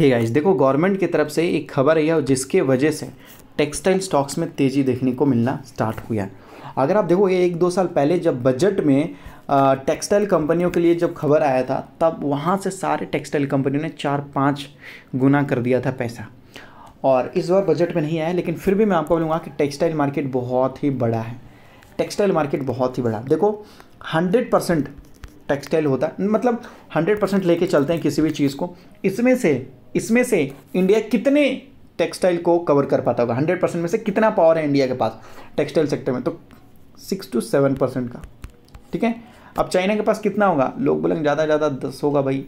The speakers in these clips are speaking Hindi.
हे hey गाइस देखो गवर्नमेंट की तरफ से एक खबर आई है जिसके वजह से टेक्सटाइल स्टॉक्स में तेज़ी देखने को मिलना स्टार्ट हुआ है अगर आप देखो ये एक दो साल पहले जब बजट में टेक्सटाइल कंपनियों के लिए जब खबर आया था तब वहाँ से सारे टेक्सटाइल कंपनियों ने चार पाँच गुना कर दिया था पैसा और इस बार बजट में नहीं आया लेकिन फिर भी मैं आपको बोलूँगा कि टेक्सटाइल मार्केट बहुत ही बड़ा है टेक्सटाइल मार्केट बहुत ही बड़ा देखो हंड्रेड परसेंट टेक्सटाइल होता है मतलब हंड्रेड परसेंट लेके चलते हैं किसी भी चीज़ को इसमें से इसमें से इंडिया कितने टेक्सटाइल को कवर कर पाता होगा हंड्रेड परसेंट में से कितना पावर है इंडिया के पास टेक्सटाइल सेक्टर में तो सिक्स टू सेवन परसेंट का ठीक है अब चाइना के पास कितना होगा लोग बोलेंगे ज़्यादा ज़्यादा दस होगा भाई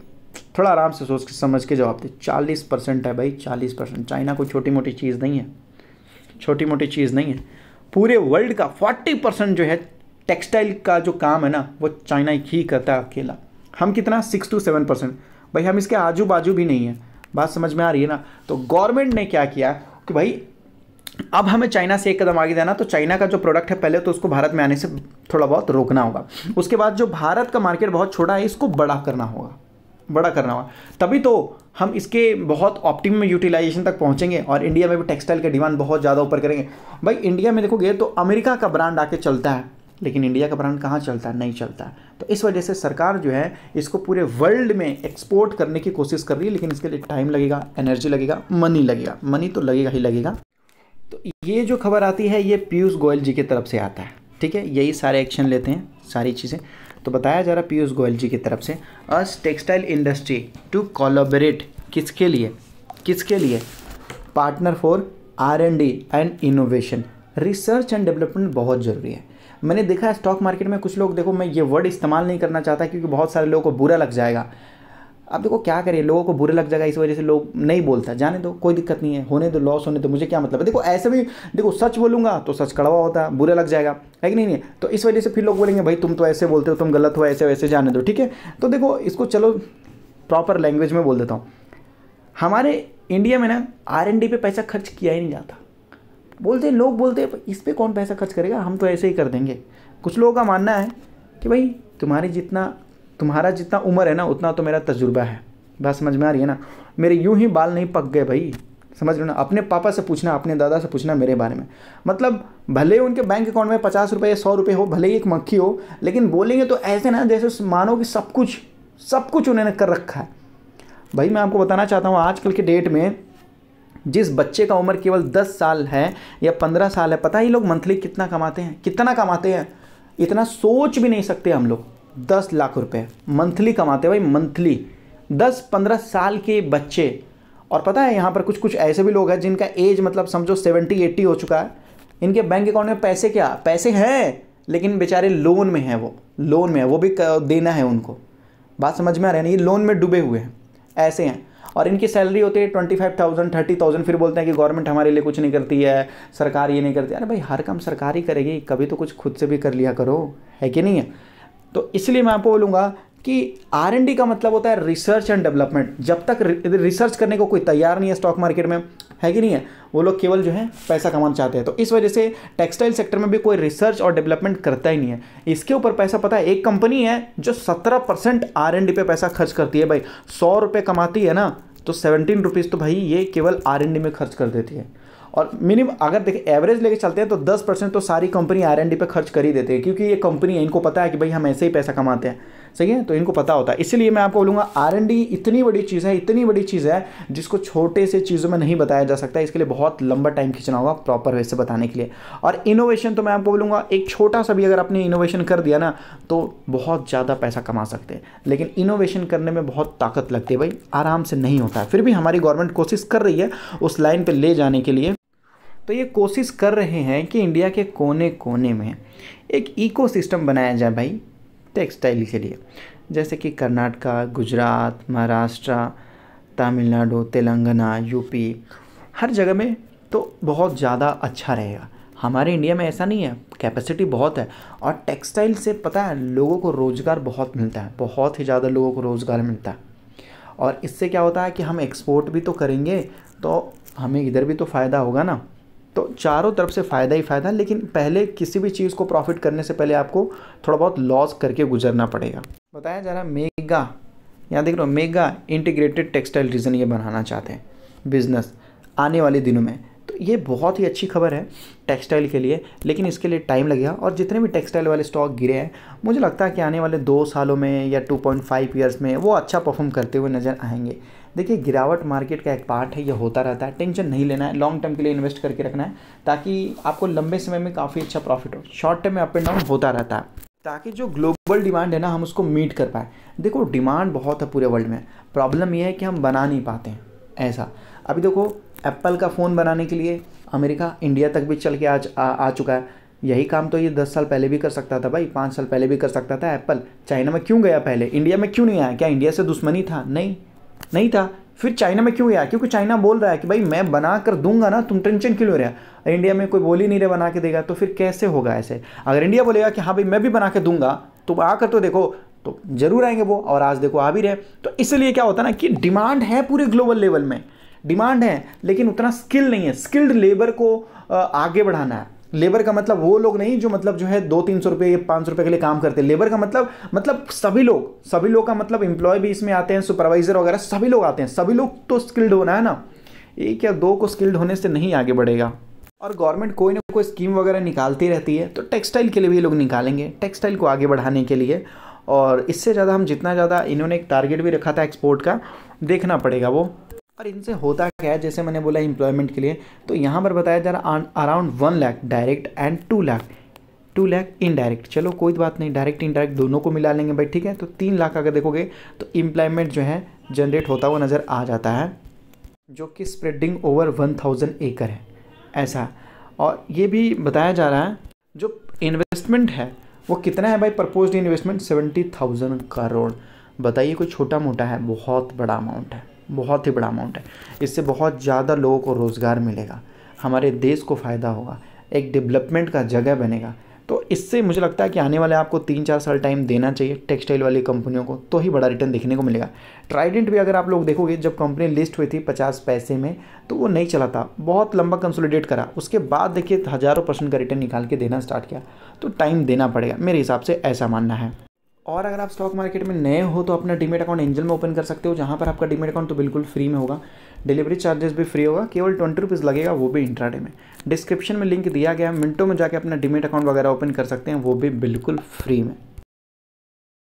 थोड़ा आराम से सोच के समझ के जवाब दे चालीस परसेंट है भाई चालीस परसेंट चाइना कोई छोटी मोटी चीज़ नहीं है छोटी मोटी चीज़ नहीं है पूरे वर्ल्ड का फोर्टी परसेंट जो है टेक्सटाइल का जो काम है ना वो चाइना ही करता है अकेला हम कितना सिक्स टू सेवन परसेंट भाई हम इसके आजू बाजू भी नहीं है बात समझ में आ रही है ना तो गवर्नमेंट ने क्या किया कि भाई अब हमें चाइना से एक कदम आगे जाना तो चाइना का जो प्रोडक्ट है पहले तो उसको भारत में आने से थोड़ा बहुत रोकना होगा उसके बाद जो भारत का मार्केट बहुत छोटा है इसको बड़ा करना होगा बड़ा करना होगा तभी तो हम इसके बहुत ऑप्टिमम यूटिलाइजेशन तक पहुंचेंगे और इंडिया में भी टेक्सटाइल का डिमांड बहुत ज़्यादा ऊपर करेंगे भाई इंडिया में देखोगे तो अमेरिका का ब्रांड आके चलता है लेकिन इंडिया का ब्रांड कहाँ चलता है नहीं चलता तो इस वजह से सरकार जो है इसको पूरे वर्ल्ड में एक्सपोर्ट करने की कोशिश कर रही है लेकिन इसके लिए टाइम लगेगा एनर्जी लगेगा मनी लगेगा मनी तो लगेगा ही लगेगा तो ये जो खबर आती है ये पीयूष गोयल जी की तरफ से आता है ठीक है यही सारे एक्शन लेते हैं सारी चीज़ें तो बताया जा रहा पीयूष गोयल जी की तरफ से us textile industry to collaborate किसके लिए किसके लिए partner for R and D and innovation research and development बहुत ज़रूरी है मैंने देखा है स्टॉक मार्केट में कुछ लोग देखो मैं ये वर्ड इस्तेमाल नहीं करना चाहता क्योंकि बहुत सारे लोगों को बुरा लग जाएगा अब देखो क्या करें लोगों को बुरा लग जाएगा इस वजह से लोग नहीं बोलता जाने दो कोई दिक्कत नहीं है होने दो लॉस होने दो मुझे क्या मतलब है देखो ऐसे भी देखो सच बोलूंगा तो सच कड़वा होता है बुरा लग जाएगा है कि नहीं नहीं तो इस वजह से फिर लोग बोलेंगे भाई तुम तो ऐसे बोलते हो तुम गलत हो ऐसे वैसे जाने दो ठीक है तो देखो इसको चलो प्रॉपर लैंग्वेज में बोल देता हूँ हमारे इंडिया में ना आर एन डी पे पैसा खर्च किया ही नहीं जाता बोलते लोग बोलते इस पर कौन पैसा खर्च करेगा हम तो ऐसे ही कर देंगे कुछ लोगों का मानना है कि भाई तुम्हारी जितना तुम्हारा जितना उम्र है ना उतना तो मेरा तजुर्बा है बात समझ में आ रही है ना मेरे यूं ही बाल नहीं पक गए भाई समझ लो ना अपने पापा से पूछना अपने दादा से पूछना मेरे बारे में मतलब भले उनके बैंक अकाउंट में पचास रुपये या सौ रुपये हो भले ही एक मक्खी हो लेकिन बोलेंगे तो ऐसे ना जैसे मानो कि सब कुछ सब कुछ उन्होंने कर रखा है भाई मैं आपको बताना चाहता हूँ आजकल के डेट में जिस बच्चे का उम्र केवल दस साल है या पंद्रह साल है पता ही लोग मंथली कितना कमाते हैं कितना कमाते हैं इतना सोच भी नहीं सकते हम लोग दस लाख रुपए मंथली कमाते भाई मंथली दस पंद्रह साल के बच्चे और पता है यहाँ पर कुछ कुछ ऐसे भी लोग हैं जिनका एज मतलब समझो सेवेंटी एट्टी हो चुका है इनके बैंक अकाउंट में पैसे क्या पैसे हैं लेकिन बेचारे लोन में हैं वो लोन में है वो भी देना है उनको बात समझ में आ रही है ना ये लोन में डूबे हुए हैं ऐसे हैं और इनकी सैलरी होती है twenty five thousand thirty thousand फिर बोलते हैं कि गवर्नमेंट हमारे लिए कुछ नहीं करती है सरकार ये नहीं करती अरे भाई हर काम सरकार ही करेगी कभी तो कुछ खुद से भी कर लिया करो है कि नहीं है तो इसलिए मैं आपको बोलूँगा कि आर का मतलब होता है रिसर्च एंड डेवलपमेंट जब तक रिसर्च करने को कोई तैयार नहीं है स्टॉक मार्केट में है कि नहीं है वो लोग केवल जो है पैसा कमाना चाहते हैं तो इस वजह से टेक्सटाइल सेक्टर में भी कोई रिसर्च और डेवलपमेंट करता ही नहीं है इसके ऊपर पैसा पता है एक कंपनी है जो सत्रह परसेंट आर एन डी पे पैसा खर्च करती है भाई सौ रुपये कमाती है ना तो सेवनटीन रुपीज़ तो भाई ये केवल आर एन डी में खर्च कर देती है और मिनिमम अगर देखिए एवरेज लेके चलते हैं तो 10 परसेंट तो सारी कंपनी आर एन डी पे खर्च कर ही देते हैं क्योंकि ये कंपनी है इनको पता है कि भाई हम ऐसे ही पैसा कमाते हैं सही है तो इनको पता होता है इसलिए मैं आपको बोलूँगा आर इतनी बड़ी चीज़ है इतनी बड़ी चीज़ है जिसको छोटे से चीज़ों में नहीं बताया जा सकता इसके लिए बहुत लंबा टाइम खींचना होगा प्रॉपर वे से बताने के लिए और इनोवेशन तो मैं आपको बोलूँगा एक छोटा सा भी अगर आपने इनोवेशन कर दिया ना तो बहुत ज़्यादा पैसा कमा सकते हैं लेकिन इनोवेशन करने में बहुत ताकत लगती है भाई आराम से नहीं होता है फिर भी हमारी गवर्नमेंट कोशिश कर रही है उस लाइन पर ले जाने के लिए तो ये कोशिश कर रहे हैं कि इंडिया के कोने कोने में एक इकोसिस्टम बनाया जाए भाई टेक्सटाइल के लिए जैसे कि कर्नाटका गुजरात महाराष्ट्र तमिलनाडु तेलंगाना यूपी हर जगह में तो बहुत ज़्यादा अच्छा रहेगा हमारे इंडिया में ऐसा नहीं है कैपेसिटी बहुत है और टेक्सटाइल से पता है लोगों को रोज़गार बहुत मिलता है बहुत ही ज़्यादा लोगों को रोज़गार मिलता है और इससे क्या होता है कि हम एक्सपोर्ट भी तो करेंगे तो हमें इधर भी तो फ़ायदा होगा ना चारों तरफ से फ़ायदा ही फ़ायदा लेकिन पहले किसी भी चीज़ को प्रॉफिट करने से पहले आपको थोड़ा बहुत लॉस करके गुजरना पड़ेगा बताया जा रहा मेगा यहाँ देख लो मेगा इंटीग्रेटेड टेक्सटाइल रीजन ये बनाना चाहते हैं बिजनेस आने वाले दिनों में तो ये बहुत ही अच्छी खबर है टेक्सटाइल के लिए लेकिन इसके लिए टाइम लगेगा और जितने भी टेक्सटाइल वाले स्टॉक गिरे हैं मुझे लगता है कि आने वाले दो सालों में या 2.5 पॉइंट ईयर्स में वो अच्छा परफॉर्म करते हुए नज़र आएंगे देखिए गिरावट मार्केट का एक पार्ट है ये होता रहता है टेंशन नहीं लेना है लॉन्ग टर्म के लिए इन्वेस्ट करके रखना है ताकि आपको लंबे समय में काफ़ी अच्छा प्रॉफिट हो शॉर्ट टर्म में अप एंड डाउन होता रहता है ताकि जो ग्लोबल डिमांड है ना हम उसको मीट कर पाए देखो डिमांड बहुत है पूरे वर्ल्ड में प्रॉब्लम यह है कि हम बना नहीं पाते हैं ऐसा अभी देखो एप्पल का फ़ोन बनाने के लिए अमेरिका इंडिया तक भी चल के आज आ, आ चुका है यही काम तो ये दस साल पहले भी कर सकता था भाई पाँच साल पहले भी कर सकता था एप्पल चाइना में क्यों गया पहले इंडिया में क्यों नहीं आया क्या इंडिया से दुश्मनी था नहीं नहीं था फिर चाइना में क्यों गया क्योंकि चाइना बोल रहा है कि भाई मैं बना कर दूंगा ना तुम टेंशन क्यों ले रहे हो इंडिया में कोई बोल ही नहीं रहे बना के देगा तो फिर कैसे होगा ऐसे अगर इंडिया बोलेगा कि हाँ भाई मैं भी बना के दूंगा तो आकर तो देखो तो जरूर आएंगे वो और आज देखो आ भी रहे तो इसलिए क्या होता ना कि डिमांड है पूरे ग्लोबल लेवल में डिमांड है लेकिन उतना स्किल नहीं है स्किल्ड लेबर को आगे बढ़ाना है लेबर का मतलब वो लोग नहीं जो मतलब जो है दो तीन सौ रुपये पाँच सौ रुपये के लिए काम करते हैं लेबर का मतलब मतलब सभी लोग सभी लोग का मतलब एम्प्लॉय भी इसमें आते हैं सुपरवाइजर वगैरह सभी लोग आते हैं सभी लोग तो स्किल्ड होना है ना एक या दो को स्किल्ड होने से नहीं आगे बढ़ेगा और गवर्नमेंट कोई ना कोई स्कीम वगैरह निकालती रहती है तो टेक्सटाइल के लिए भी लोग निकालेंगे टेक्सटाइल को आगे बढ़ाने के लिए और इससे ज़्यादा हम जितना ज़्यादा इन्होंने एक टारगेट भी रखा था एक्सपोर्ट का देखना पड़ेगा वो और इनसे होता क्या है जैसे मैंने बोला एम्प्लॉयमेंट के लिए तो यहाँ पर बताया जा रहा around one lakh direct and two lakh two lakh indirect चलो कोई बात नहीं डायरेक्ट इनडायरेक्ट दोनों को मिला लेंगे भाई ठीक है तो तीन लाख अगर देखोगे तो इम्प्लॉयमेंट जो है जनरेट होता हुआ नज़र आ जाता है जो कि spreading over one thousand acre है ऐसा और ये भी बताया जा रहा है जो इन्वेस्टमेंट है वो कितना है भाई propose investment seventy thousand crore बताइए कोई छोटा मोटा है बहुत बड़ा अमाउंट है बहुत ही बड़ा अमाउंट है इससे बहुत ज़्यादा लोगों को रोज़गार मिलेगा हमारे देश को फ़ायदा होगा एक डेवलपमेंट का जगह बनेगा तो इससे मुझे लगता है कि आने वाले आपको तीन चार साल टाइम देना चाहिए टेक्सटाइल वाली कंपनियों को तो ही बड़ा रिटर्न देखने को मिलेगा ट्राइडेंट भी अगर आप लोग देखोगे जब कंपनी लिस्ट हुई थी पचास पैसे में तो वो नहीं चला था बहुत लंबा कंसोलिडेट करा उसके बाद देखिए हज़ारों परसेंट का रिटर्न निकाल के देना स्टार्ट किया तो टाइम देना पड़ेगा मेरे हिसाब से ऐसा मानना है और अगर आप स्टॉक मार्केट में नए हो तो अपना डीमेट अकाउंट एंजल में ओपन कर सकते हो जहाँ पर आपका डीमेट अकाउंट तो बिल्कुल फ्री में होगा डिलीवरी चार्जेस भी फ्री होगा केवल ट्वेंटी रुपीज़ लगेगा वो भी इंट्राडे में डिस्क्रिप्शन में लिंक दिया गया मिनटों में जाके अपना डीमेट अकाउंट वगैरह ओपन कर सकते हैं वो भी बिल्कुल फ्री में